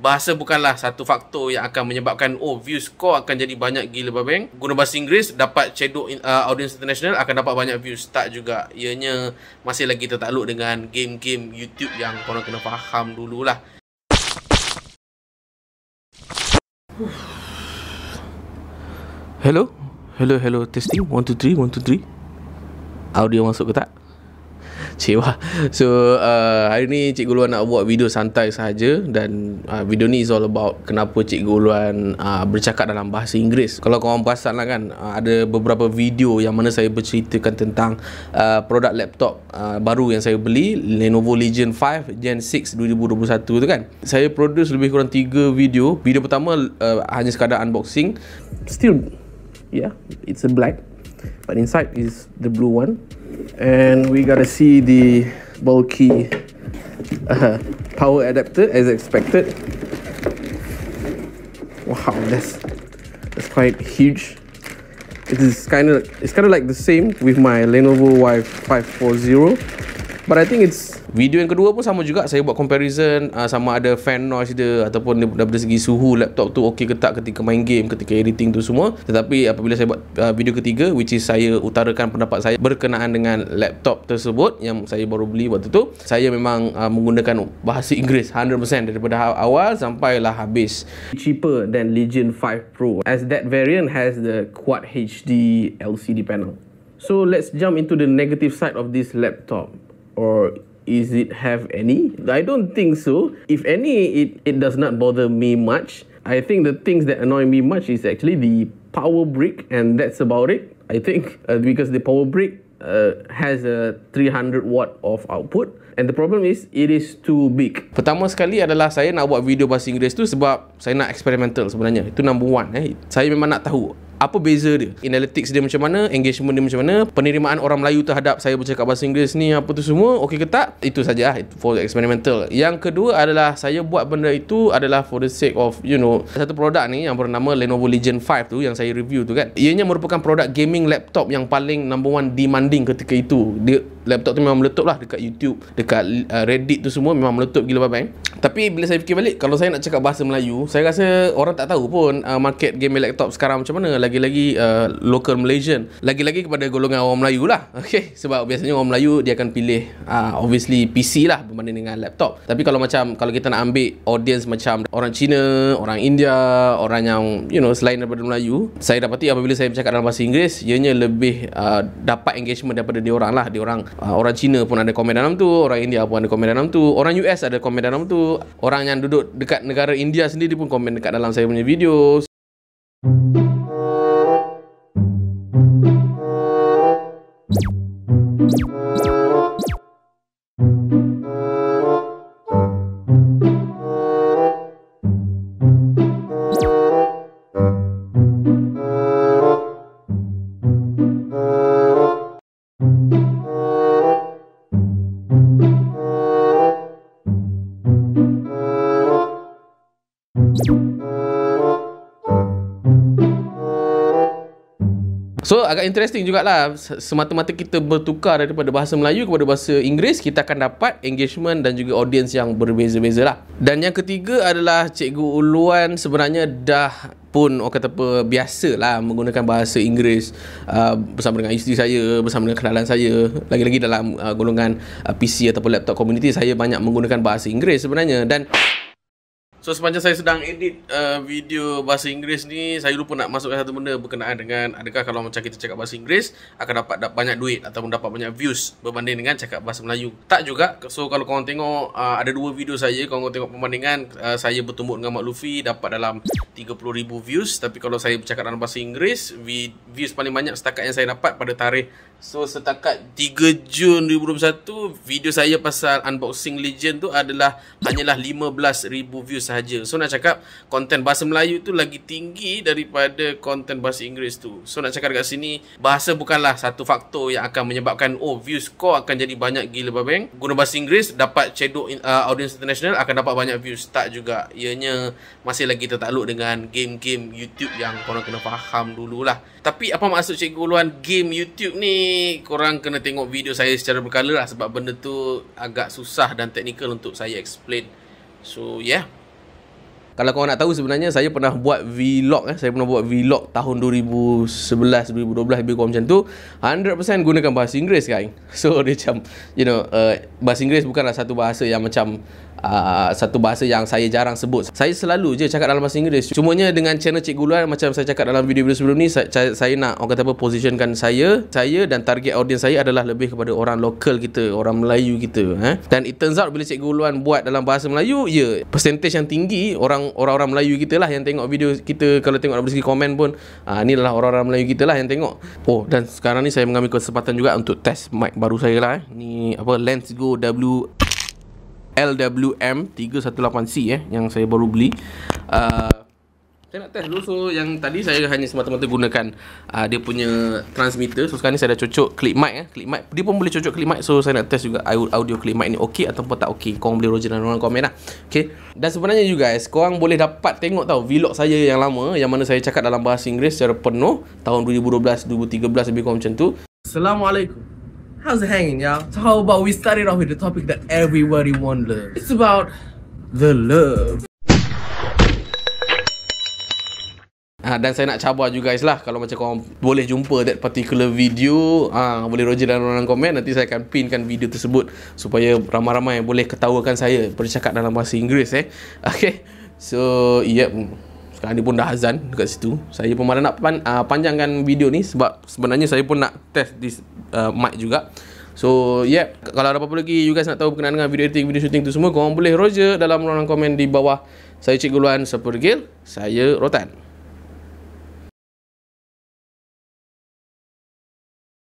Bahasa bukanlah satu faktor yang akan menyebabkan oh views kau akan jadi banyak gila babeng. Guna bahasa Inggeris dapat cedok in, uh, audience international akan dapat banyak views. Tak juga. Ianya masih lagi tertakluk dengan game-game YouTube yang korang kena faham dululah. Hello? Hello, hello. Testing. 1, 2, 3. 1, 2, 3. Audio masuk ke tak? Cewa lah. So uh, Hari ni Cikgu Luan nak buat video santai saja Dan uh, Video ni is all about Kenapa Cikgu Luan uh, Bercakap dalam bahasa Inggeris Kalau korang perasan lah kan uh, Ada beberapa video Yang mana saya berceritakan tentang uh, Produk laptop uh, Baru yang saya beli Lenovo Legion 5 Gen 6 2021 tu kan Saya produce lebih kurang 3 video Video pertama uh, Hanya sekadar unboxing Still Yeah It's a black But inside is the blue one and we gotta see the bulky uh, power adapter as expected wow that's that's quite huge it is kind of it's kind of like the same with my Lenovo Y540 But I think it's Video yang kedua pun sama juga Saya buat comparison uh, Sama ada fan noise dia Ataupun dia, daripada segi suhu Laptop tu okey ke tak Ketika main game Ketika editing tu semua Tetapi apabila saya buat uh, Video ketiga Which is saya utarakan pendapat saya Berkenaan dengan laptop tersebut Yang saya baru beli waktu tu Saya memang uh, menggunakan Bahasa Inggeris 100% Daripada ha- awal Sampailah habis Cheaper than Legion 5 Pro As that variant has the Quad HD LCD panel So let's jump into the negative side of this laptop or is it have any? I don't think so. If any, it, it does not bother me much. I think the things that annoy me much is actually the power brick, and that's about it, I think, uh, because the power brick uh, has a 300 watt of output. And the problem is it is too big. Pertama sekali adalah saya nak buat video bahasa Inggeris tu sebab saya nak experimental sebenarnya. Itu number one. Eh. Saya memang nak tahu apa beza dia analytics dia macam mana engagement dia macam mana penerimaan orang Melayu terhadap saya bercakap bahasa Inggeris ni apa tu semua okey ke tak itu saja lah for experimental yang kedua adalah saya buat benda itu adalah for the sake of you know satu produk ni yang bernama Lenovo Legion 5 tu yang saya review tu kan ianya merupakan produk gaming laptop yang paling number one demanding ketika itu dia laptop tu memang meletup lah dekat YouTube dekat uh, Reddit tu semua memang meletup gila babang tapi bila saya fikir balik kalau saya nak cakap bahasa Melayu saya rasa orang tak tahu pun uh, market gaming laptop sekarang macam mana lagi lagi-lagi uh, local Malaysian lagi-lagi kepada golongan orang Melayu lah okay. sebab biasanya orang Melayu dia akan pilih uh, obviously PC lah berbanding dengan laptop tapi kalau macam kalau kita nak ambil audience macam orang Cina orang India orang yang you know selain daripada Melayu saya dapati apabila saya bercakap dalam bahasa Inggeris ianya lebih uh, dapat engagement daripada dia orang lah diorang uh, orang Cina pun ada komen dalam tu orang India pun ada komen dalam tu orang US ada komen dalam tu orang yang duduk dekat negara India sendiri pun komen dekat dalam saya punya video Thank you. agak interesting jugalah semata-mata kita bertukar daripada bahasa Melayu kepada bahasa Inggeris kita akan dapat engagement dan juga audience yang berbeza-beza lah dan yang ketiga adalah Cikgu Uluan sebenarnya dah pun orang kata apa biasa lah menggunakan bahasa Inggeris uh, bersama dengan istri saya bersama dengan kenalan saya lagi-lagi dalam uh, golongan uh, PC ataupun laptop community saya banyak menggunakan bahasa Inggeris sebenarnya dan So sepanjang saya sedang edit uh, video bahasa Inggeris ni Saya lupa nak masukkan satu benda berkenaan dengan Adakah kalau macam kita cakap bahasa Inggeris Akan dapat, dapat banyak duit Ataupun dapat banyak views Berbanding dengan cakap bahasa Melayu Tak juga So kalau korang tengok uh, Ada dua video saya Kalau korang tengok perbandingan uh, Saya bertumbuk dengan Mak Luffy Dapat dalam 30,000 views Tapi kalau saya bercakap dalam bahasa Inggeris Views paling banyak setakat yang saya dapat pada tarikh So setakat 3 Jun 2021 Video saya pasal unboxing legend tu adalah Hanyalah 15,000 views sahaja. So nak cakap konten bahasa Melayu tu lagi tinggi daripada konten bahasa Inggeris tu. So nak cakap kat sini bahasa bukanlah satu faktor yang akan menyebabkan oh views kau akan jadi banyak gila babeng. Guna bahasa Inggeris dapat cedok uh, audience international akan dapat banyak views. Tak juga. Ianya masih lagi tertakluk dengan game-game YouTube yang korang kena faham dulu lah. Tapi apa maksud cikgu luan game YouTube ni korang kena tengok video saya secara berkala lah sebab benda tu agak susah dan teknikal untuk saya explain. So yeah kalau kau nak tahu sebenarnya saya pernah buat vlog eh saya pernah buat vlog tahun 2011 2012 lebih kurang macam tu 100% gunakan bahasa Inggeris kan so dia macam you know uh, bahasa Inggeris bukanlah satu bahasa yang macam uh, satu bahasa yang saya jarang sebut. Saya selalu je cakap dalam bahasa Inggeris. Cumanya dengan channel Cikgu Luan macam saya cakap dalam video-video sebelum ni saya, saya nak orang kata apa positionkan saya, saya dan target audience saya adalah lebih kepada orang lokal kita, orang Melayu kita eh. Dan it turns out bila Cikgu Luan buat dalam bahasa Melayu, ya yeah, percentage yang tinggi orang orang-orang Melayu kita lah yang tengok video kita kalau tengok dari segi komen pun uh, ni adalah orang-orang Melayu kita lah yang tengok. Oh dan sekarang ni saya mengambil kesempatan juga untuk test mic baru saya lah eh. Ni apa Lens Go W LWM318C eh yang saya baru beli. Uh, saya nak test dulu so yang tadi saya hanya semata-mata gunakan uh, dia punya transmitter. So sekarang ni saya dah cocok clip mic eh, clip mic. Dia pun boleh cocok clip mic. So saya nak test juga audio clip mic ni okey ataupun tak okey. Kau boleh roger dan orang komen lah. Okey. Dan sebenarnya you guys, kau boleh dapat tengok tau vlog saya yang lama yang mana saya cakap dalam bahasa Inggeris secara penuh tahun 2012, 2013 lebih kurang macam tu. Assalamualaikum. How's it hanging, y'all? So how about we start it off with the topic that everybody love. It's about the love. Ha, dan saya nak cabar you guys lah Kalau macam korang boleh jumpa that particular video ha, Boleh roger dalam ruangan komen Nanti saya akan pinkan video tersebut Supaya ramai-ramai boleh ketawakan saya Bercakap dalam bahasa Inggeris eh Okay So yep yeah. Sekarang ni pun dah azan dekat situ. Saya pun malah nak pan, uh, panjangkan video ni sebab sebenarnya saya pun nak test this uh, mic juga. So, yep. Kalau ada apa-apa lagi you guys nak tahu berkenaan dengan video editing, video shooting tu semua, korang boleh roger dalam ruangan komen di bawah. Saya Cik Guluan sepergil, Saya Rotan.